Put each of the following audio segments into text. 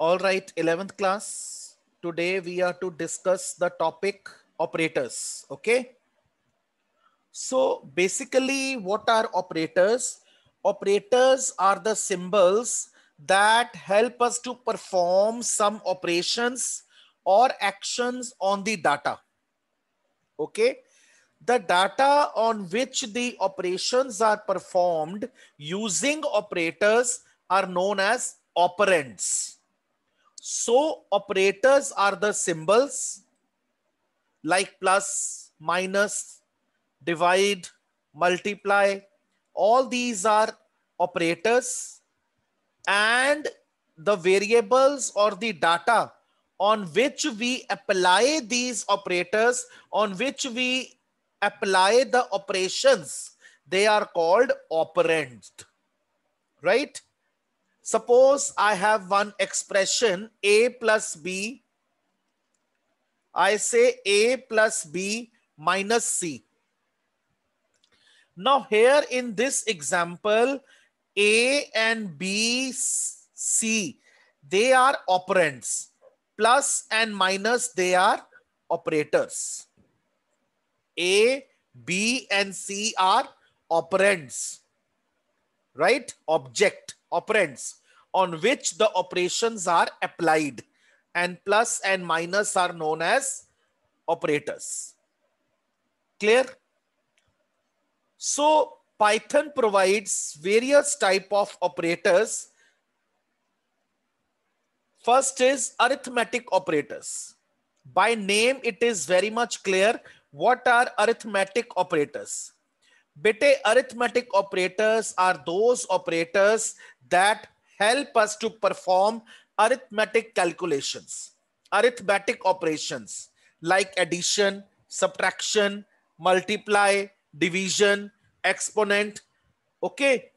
All right, 11th class. Today we are to discuss the topic operators. Okay. So basically what are operators? Operators are the symbols that help us to perform some operations or actions on the data. Okay. The data on which the operations are performed using operators are known as operands. So operators are the symbols like plus, minus, divide, multiply. All these are operators and the variables or the data on which we apply these operators, on which we apply the operations, they are called operands, right? Suppose I have one expression a plus b. I say a plus b minus c. Now here in this example, a and b, c, they are operands. Plus and minus, they are operators. A, B and C are operands, right? Object, operands on which the operations are applied and plus and minus are known as operators. Clear? So Python provides various type of operators. First is arithmetic operators. By name, it is very much clear what are arithmetic operators. Bete arithmetic operators are those operators that help us to perform arithmetic calculations, arithmetic operations like addition, subtraction, multiply, division, exponent. Okay.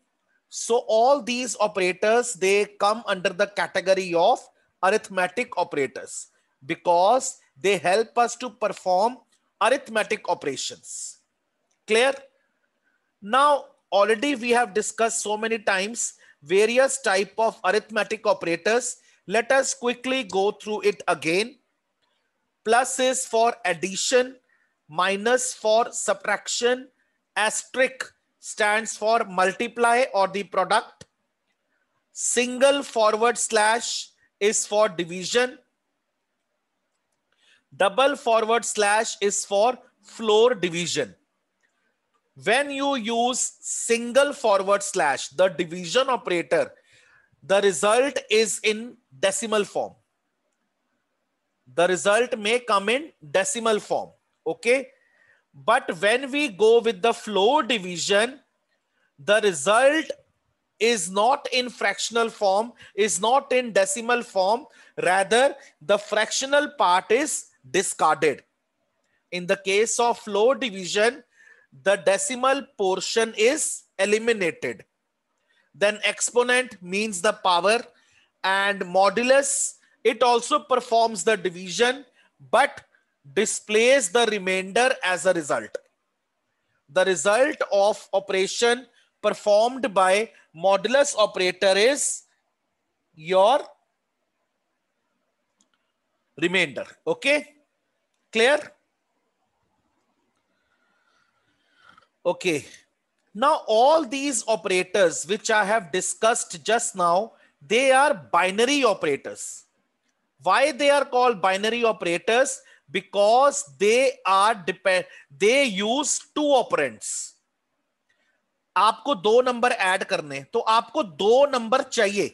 So all these operators, they come under the category of arithmetic operators because they help us to perform arithmetic operations. Clear? Now, already we have discussed so many times various type of arithmetic operators. Let us quickly go through it again. Plus is for addition, minus for subtraction, asterisk stands for multiply or the product. Single forward slash is for division. Double forward slash is for floor division when you use single forward slash, the division operator, the result is in decimal form. The result may come in decimal form. Okay. But when we go with the flow division, the result is not in fractional form, is not in decimal form. Rather, the fractional part is discarded. In the case of flow division, the decimal portion is eliminated. Then exponent means the power and modulus, it also performs the division but displays the remainder as a result. The result of operation performed by modulus operator is your remainder. Okay, clear? Okay. Now, all these operators which I have discussed just now, they are binary operators. Why they are called binary operators? Because they are depend they use two operands. aapko do number add karne to aapko do number chahiye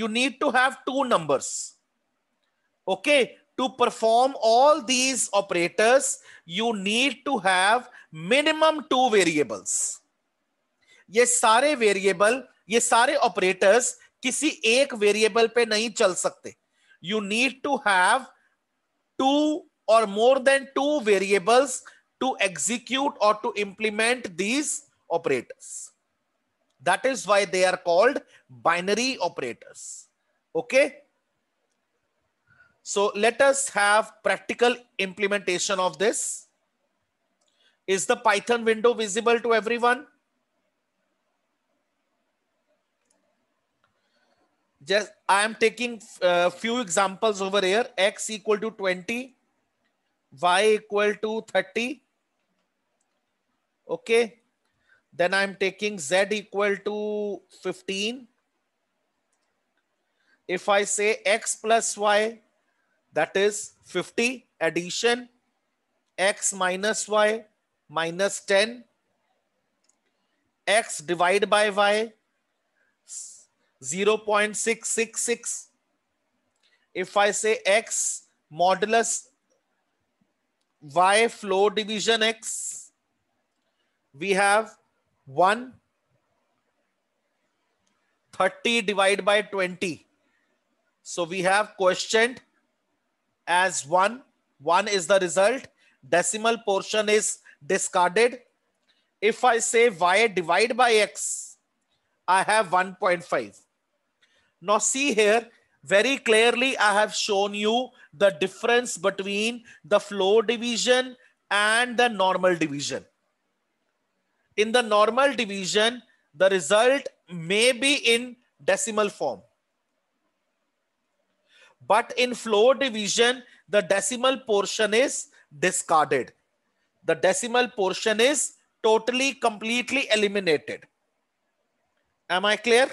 you need to have two numbers okay to perform all these operators, you need to have minimum two variables. ये सारे variable ये सारे operators किसी एक variable पे नहीं चल सकते you need to have two और more than two variables to execute और to implement these operators that is why they are called binary operators okay So let us have practical implementation of this. Is the Python window visible to everyone? Just I am taking a uh, few examples over here. X equal to 20, Y equal to 30. Okay. Then I'm taking Z equal to 15. If I say X plus Y, that is 50 addition x minus y minus 10 x divided by y 0 0.666 if i say x modulus y flow division x we have 1 30 divided by 20 so we have quotient as 1. 1 is the result. Decimal portion is discarded. If I say y divide by x, I have 1.5. Now see here, very clearly I have shown you the difference between the flow division and the normal division. In the normal division, the result may be in decimal form. But in flow division, the decimal portion is discarded. The decimal portion is totally, completely eliminated. Am I clear?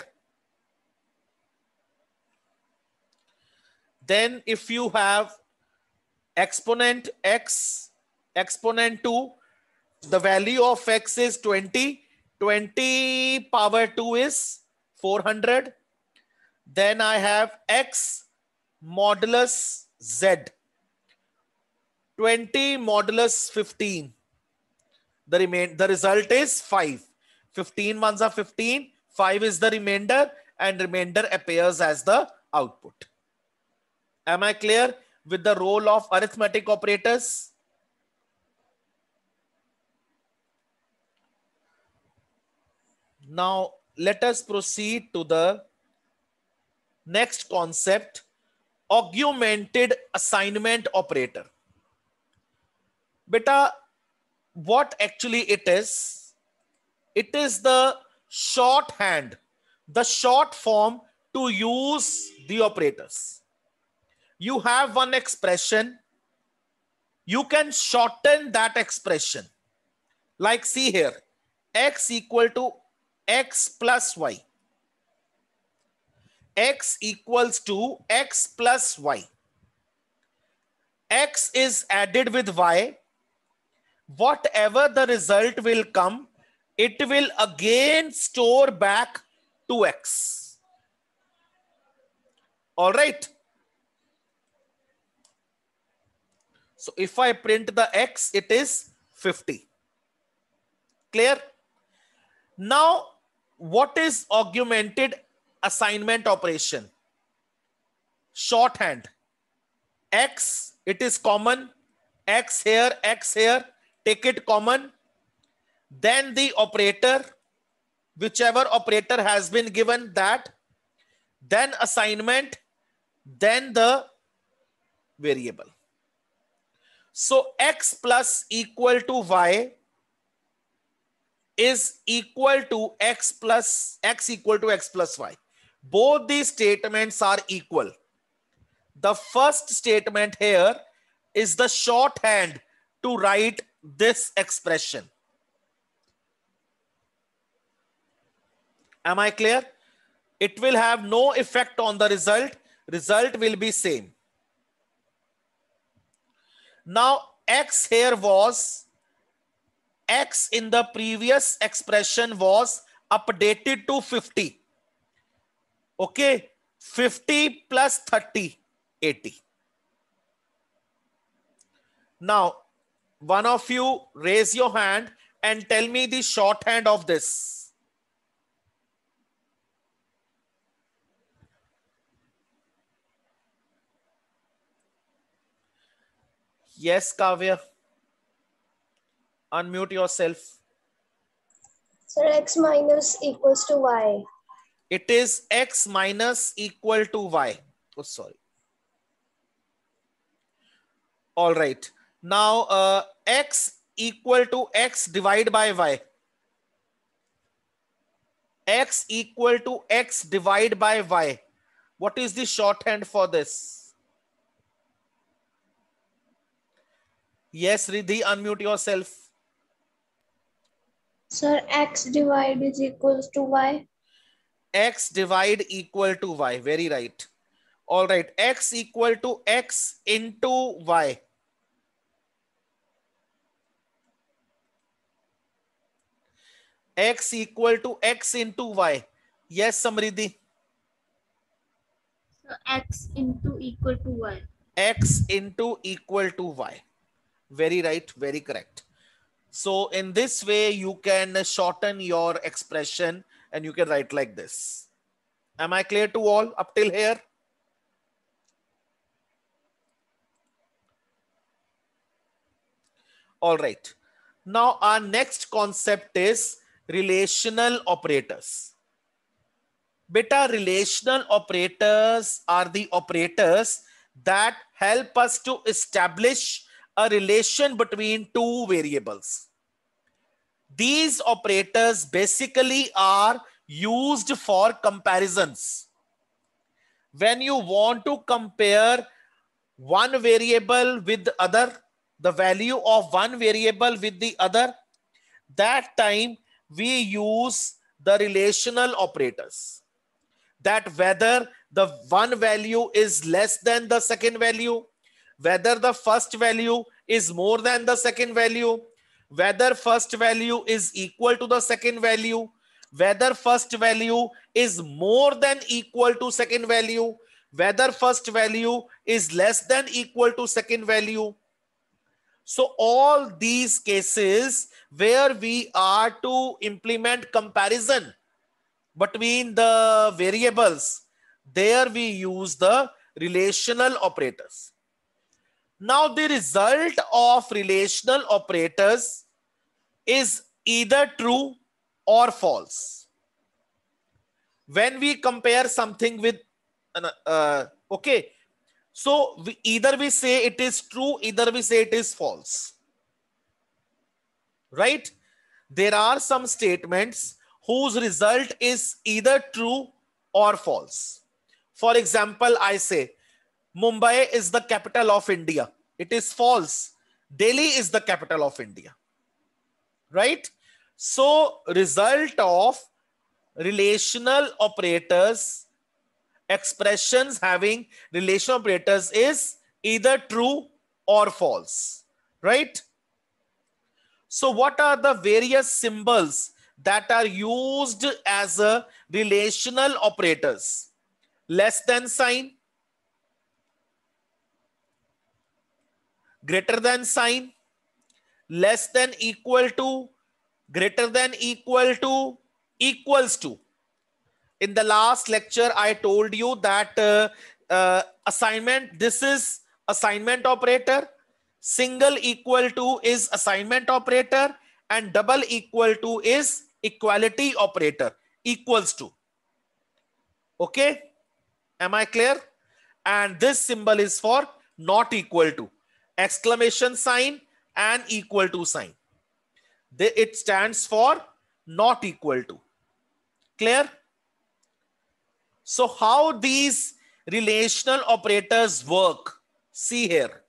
Then if you have exponent x, exponent 2, the value of x is 20. 20 power 2 is 400. Then I have x modulus Z, 20 modulus 15. The remain the result is 5. 15 ones are 15, 5 is the remainder, and remainder appears as the output. Am I clear with the role of arithmetic operators? Now, let us proceed to the next concept augmented assignment operator beta what actually it is it is the shorthand the short form to use the operators you have one expression you can shorten that expression like see here x equal to x plus y x equals to x plus y. x is added with y. Whatever the result will come, it will again store back to x. All right. So if I print the x, it is 50. Clear? Now, what is augmented assignment operation. Shorthand. X, it is common. X here, X here. Take it common. Then the operator, whichever operator has been given that. Then assignment. Then the variable. So X plus equal to Y is equal to X plus X equal to X plus Y. Both these statements are equal. The first statement here is the shorthand to write this expression. Am I clear? It will have no effect on the result. Result will be same. Now, x here was, x in the previous expression was updated to 50. Okay, 50 plus 30, 80. Now, one of you raise your hand and tell me the shorthand of this. Yes, Kavya. Unmute yourself. Sir, x minus equals to y it is x minus equal to y. Oh, sorry. All right. Now, uh, x equal to x divided by y. x equal to x divided by y. What is the shorthand for this? Yes, Riddhi, unmute yourself. Sir, x divided is equals to y x divide equal to y. Very right. All right. x equal to x into y. x equal to x into y. Yes, Samriddhi. So x into equal to y. x into equal to y. Very right, very correct. So in this way, you can shorten your expression and you can write like this. Am I clear to all up till here? All right. Now our next concept is relational operators. Beta relational operators are the operators that help us to establish a relation between two variables. These operators basically are used for comparisons. When you want to compare one variable with the other, the value of one variable with the other, that time we use the relational operators. That whether the one value is less than the second value, whether the first value is more than the second value, whether first value is equal to the second value, whether first value is more than equal to second value, whether first value is less than equal to second value. So all these cases where we are to implement comparison between the variables, there we use the relational operators. Now the result of relational operators is either true or false. When we compare something with, uh, uh, okay, so we, either we say it is true, either we say it is false. Right? There are some statements whose result is either true or false. For example, I say Mumbai is the capital of India. It is false. Delhi is the capital of India. Right? So result of relational operators, expressions having relational operators is either true or false. Right? So what are the various symbols that are used as a relational operators? Less than sign, greater than sign, less than equal to, greater than equal to, equals to. In the last lecture, I told you that uh, uh, assignment, this is assignment operator, single equal to is assignment operator, and double equal to is equality operator, equals to. Okay? Am I clear? And this symbol is for not equal to exclamation sign and equal to sign. The it stands for not equal to. Clear? So how these relational operators work? See here.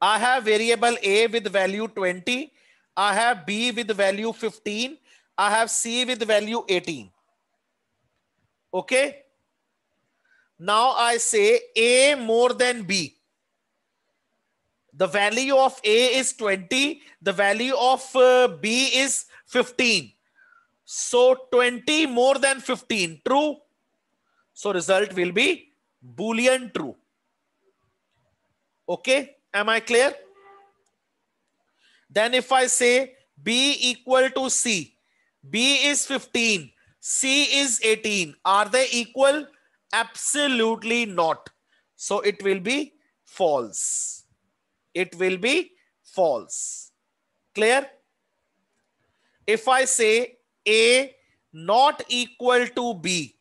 I have variable A with value 20. I have B with value 15. I have C with value 18. Okay. Now I say A more than B. The value of A is 20. The value of uh, B is 15. So 20 more than 15. True. So result will be Boolean true. Okay. Am I clear? Then if I say B equal to C, B is 15, C is 18. Are they equal? Absolutely not. So it will be false. It will be false. Clear? If I say A not equal to B,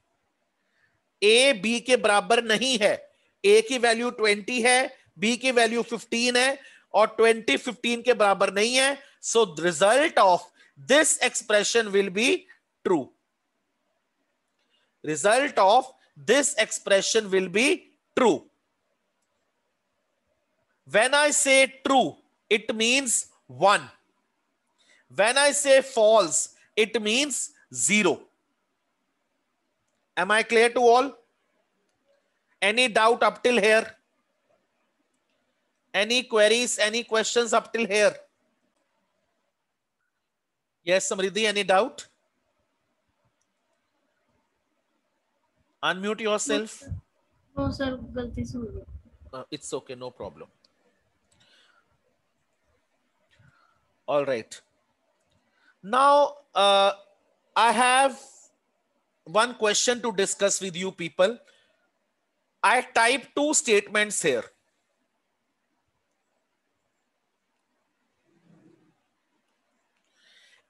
A B ke barabar nahi hai A ki value 20 hai B ki value 15 hai aur 20 15 ke barabar nahi hai so the result of this expression will be true. Result of this expression will be true. When I say true, it means 1. When I say false, it means 0. Am I clear to all? Any doubt up till here? Any queries, any questions up till here? Yes, Samriddhi, any doubt? unmute yourself no sir galti se ho gaya it's okay no problem all right now uh, i have one question to discuss with you people i type two statements here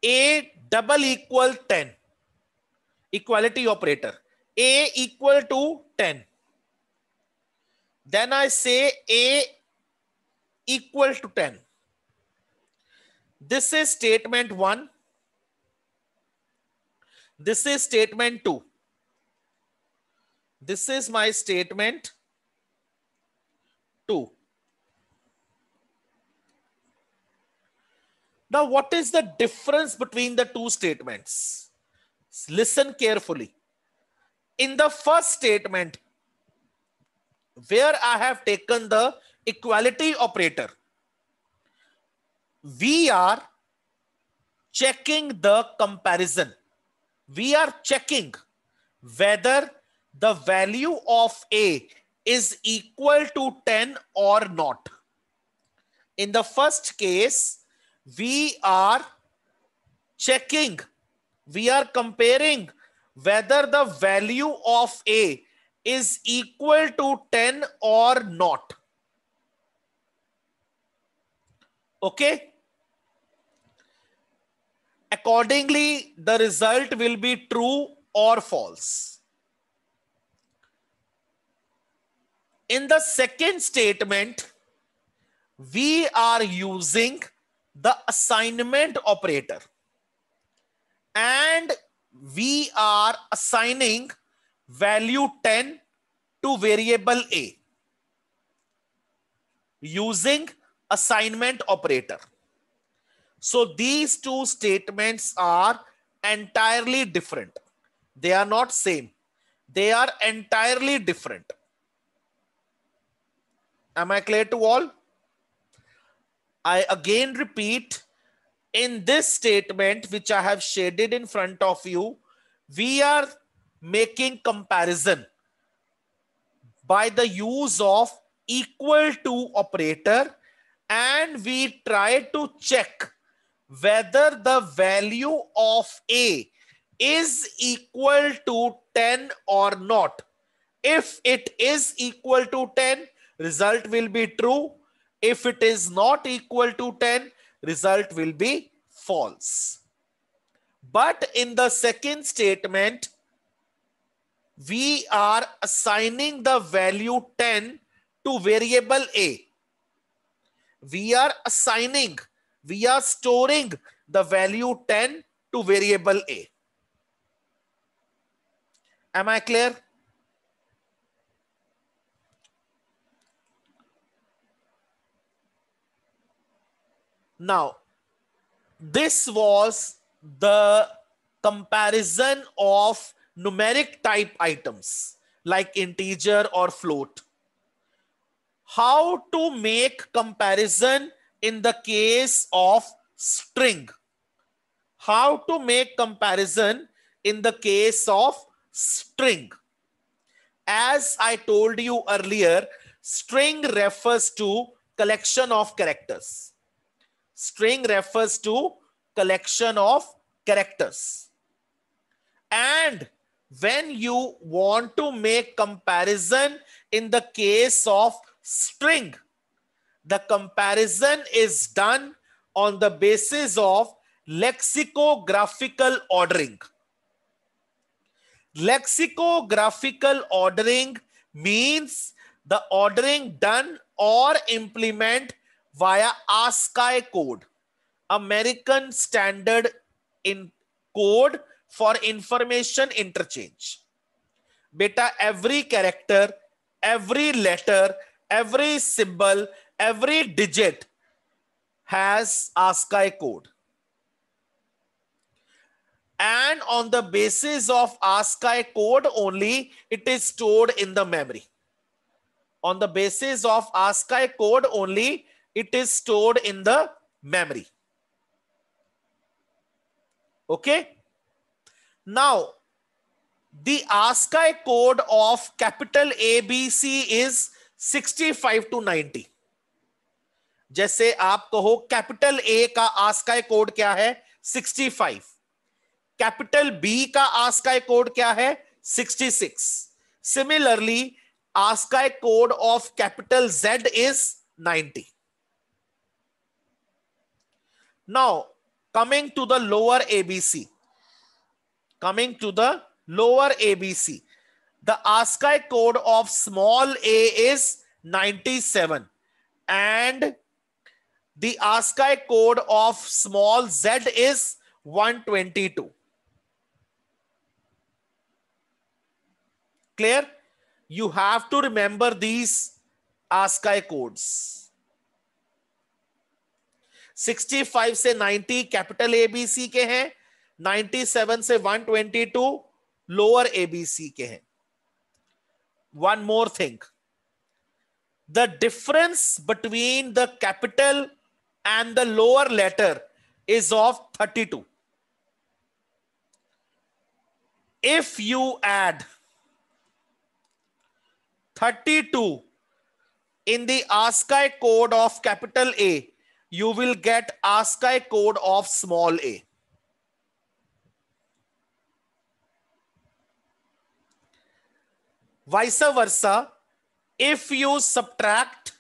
a double equal 10 equality operator a equal to 10. Then I say A equal to 10. This is statement 1. This is statement 2. This is my statement 2. Now, what is the difference between the two statements? Listen carefully in the first statement where I have taken the equality operator, we are checking the comparison. We are checking whether the value of A is equal to 10 or not. In the first case, we are checking, we are comparing whether the value of A is equal to 10 or not. Okay. Accordingly, the result will be true or false. In the second statement, we are using the assignment operator and we are assigning value 10 to variable A using assignment operator. So these two statements are entirely different. They are not same. They are entirely different. Am I clear to all? I again repeat in this statement, which I have shaded in front of you, we are making comparison by the use of equal to operator and we try to check whether the value of A is equal to 10 or not. If it is equal to 10, result will be true. If it is not equal to 10, result will be false. But in the second statement, we are assigning the value 10 to variable A. We are assigning, we are storing the value 10 to variable A. Am I clear? Now, this was the comparison of numeric type items like integer or float. How to make comparison in the case of string? How to make comparison in the case of string? As I told you earlier, string refers to collection of characters String refers to collection of characters. And when you want to make comparison in the case of string, the comparison is done on the basis of lexicographical ordering. Lexicographical ordering means the ordering done or implement via ASCII code, American Standard in Code for Information Interchange. Beta, every character, every letter, every symbol, every digit has ASCII code. And on the basis of ASCII code only, it is stored in the memory. On the basis of ASCII code only, it is stored in the memory. Okay. Now, the ASCII code of capital ABC is 65 to 90. जैसे आप कहो capital A का ASCII code क्या है 65 capital B का ASCII code क्या है 66 similarly ASCII code of capital Z is 90 Now, coming to the lower ABC, coming to the lower ABC, the ASCII code of small a is 97 and the ASCII code of small z is 122. Clear? You have to remember these ASCII codes. 65 से 90 capital ABC के हैं 97 से 122 lower ABC के हैं one more thing the difference between the capital and the lower letter is of 32. If you add 32 in the ASCII code of capital A you will get ASCII code of small a. Vice versa, if you subtract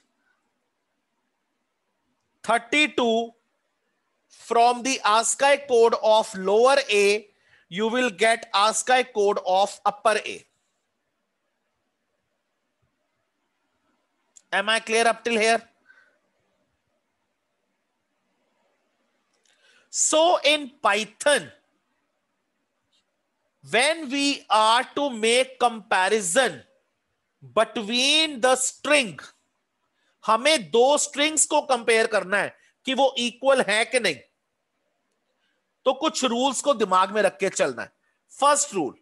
32 from the ASCII code of lower a, you will get ASCII code of upper a. Am I clear up till here? So in Python, when we are to make comparison between the string, hame do strings ko compare karna hai ki wo equal hai ki nahi to kuch rules ko dimag mein rakh ke chalna hai First rule,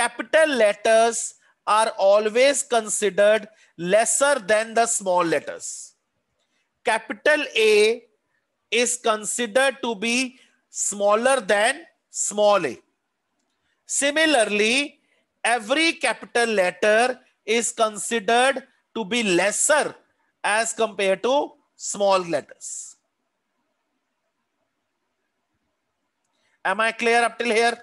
capital letters are always considered lesser than the small letters. Capital A is considered to be smaller than small a. Similarly, every capital letter is considered to be lesser as compared to small letters. Am I clear up till here?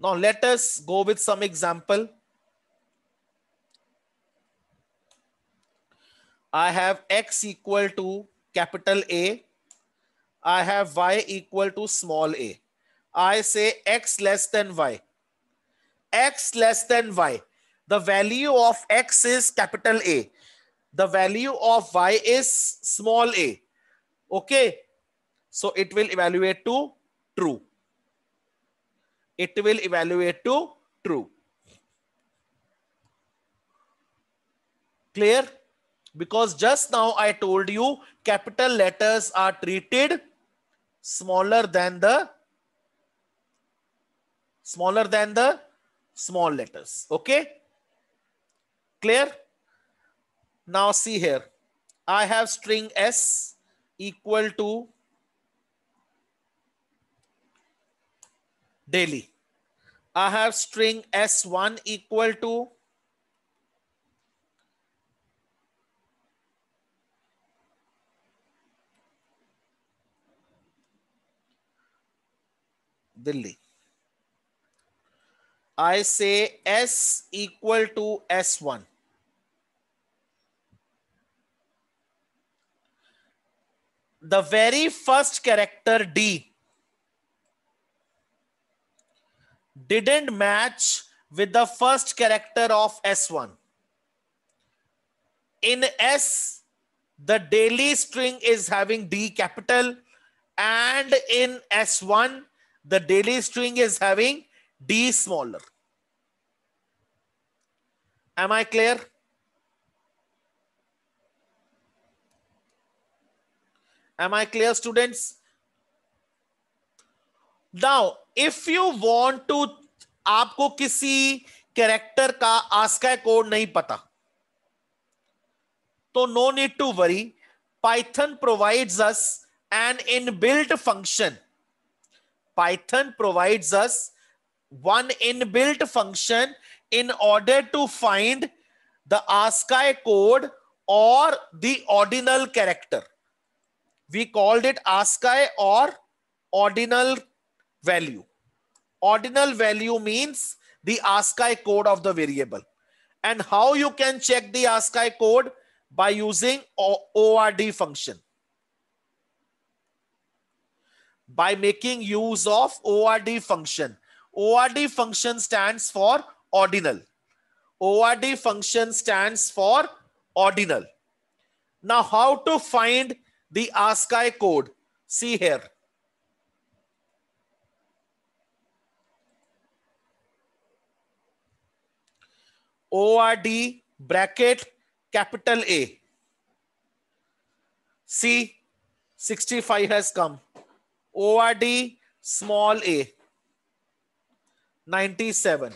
Now let us go with some example. I have x equal to capital A. I have y equal to small a. I say x less than y. x less than y. The value of x is capital A. The value of y is small a. Okay. So it will evaluate to true. It will evaluate to true. Clear? Because just now I told you capital letters are treated smaller than the smaller than the small letters. Okay. Clear? Now see here. I have string S equal to daily. I have string S1 equal to Delhi. I say S equal to S1. The very first character D didn't match with the first character of S1. In S, the daily string is having D capital and in S1, the daily string is having d smaller. Am I clear? Am I clear, students? Now, if you want to, aapko kisi character ka ascii code nahi pata तो no need to worry python provides us an inbuilt function Python provides us one inbuilt function in order to find the ASCII code or the ordinal character. We called it ASCII or ordinal value. Ordinal value means the ASCII code of the variable. And how you can check the ASCII code? By using ORD function by making use of ORD function. ORD function stands for ordinal. ORD function stands for ordinal. Now, how to find the ASCII code? See here. ORD bracket capital A. See, 65 has come. ORD small a 97.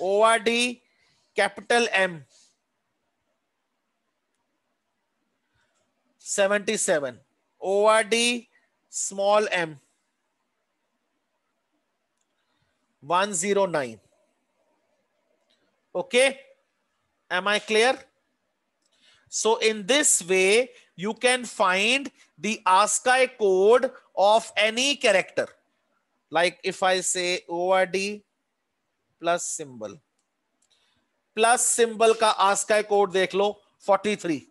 ORD capital M 77. ORD small m 109. Okay. Am I clear? So in this way, you can find the ASCII code of any character. Like if I say ORD plus symbol. Plus symbol का ASCII code देख लो 43.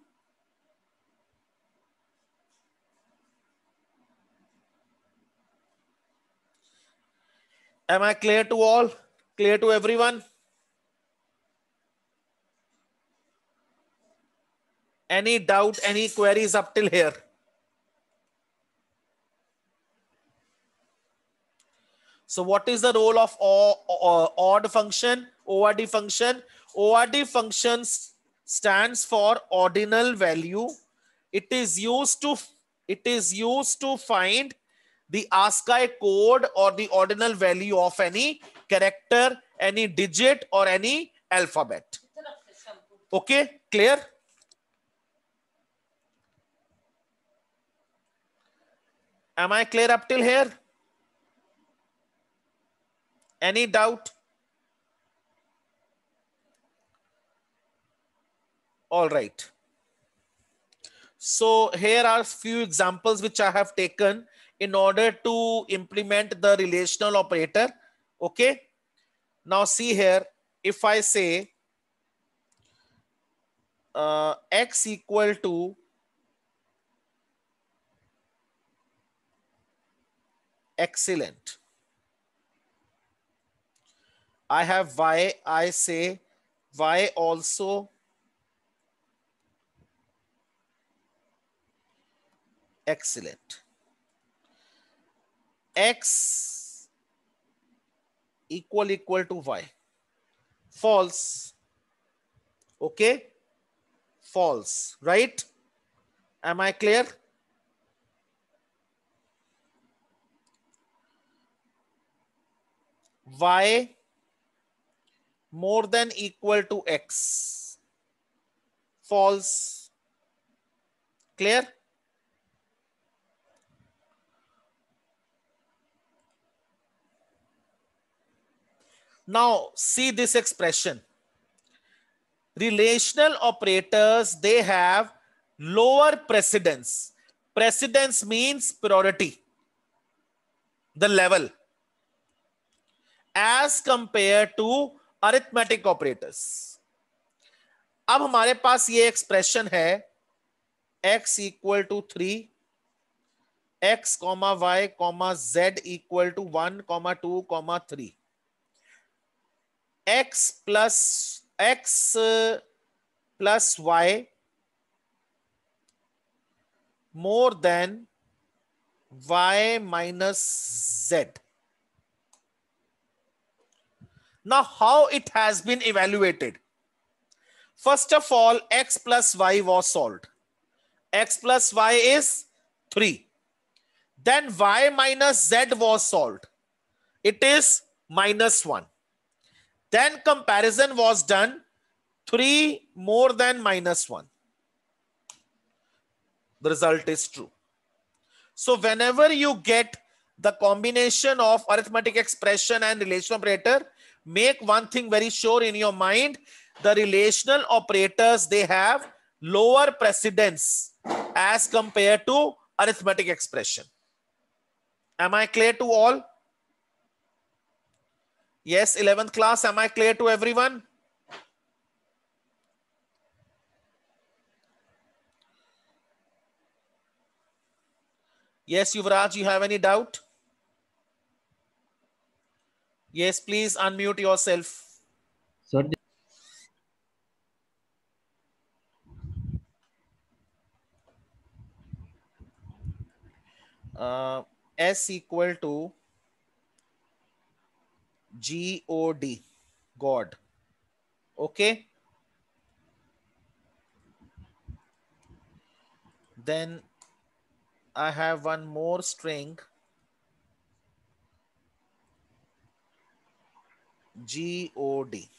Am I clear to all? Clear to everyone? Any doubt, any queries up till here? So what is the role of ORD function, ORD function? ORD functions stands for ordinal value. It is used to it is used to find the ASCII code or the ordinal value of any character, any digit or any alphabet. Okay, clear? Am I clear up till here? Any doubt? All right. So here are few examples which I have taken in order to implement the relational operator. Okay. Now see here, if I say uh, x equal to excellent. I have y. I say y. also excellent. X equal equal to Y. False. Okay. False. Right. Am I clear? Y more than equal to x. False. Clear? Now see this expression. Relational operators, they have lower precedence. Precedence means priority, the level. As compared to arithmetic operators अब हमारे पास ये expression है x equal to three X comma Y comma Z equal to one comma two comma three X plus X plus Y more than y minus Z Now, how it has been evaluated? First of all, x plus y was solved. x plus y is 3. Then y minus z was solved. It is minus 1. Then comparison was done. 3 more than minus 1. The result is true. So whenever you get the combination of arithmetic expression and relation operator, make one thing very sure in your mind the relational operators they have lower precedence as compared to arithmetic expression am i clear to all yes 11th class am i clear to everyone yes yuvraj you have any doubt Yes, please unmute yourself. Sir, uh, S equal to G O D, God. Okay. Then I have one more string G-O-D.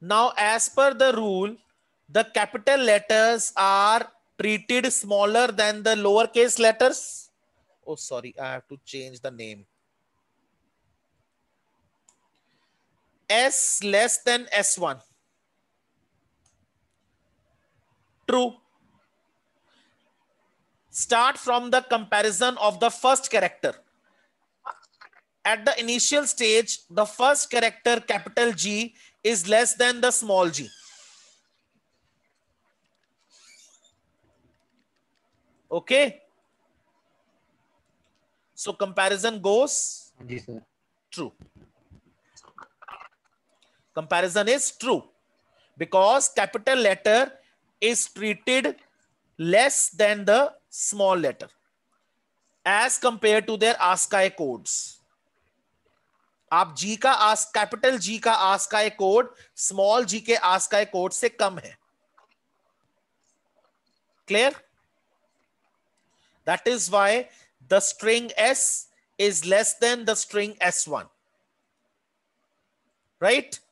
Now, as per the rule, the capital letters are treated smaller than the lowercase letters. Oh, sorry, I have to change the name. S less than S1. True. Start from the comparison of the first character at the initial stage, the first character capital G is less than the small g. Okay. So comparison goes yes, true. Comparison is true because capital letter is treated less than the small letter as compared to their ASCII codes. आप जी का आस capital G का आस का एक code small जी के आस का एक code से कम है clear that is why the string S is less than the string S one right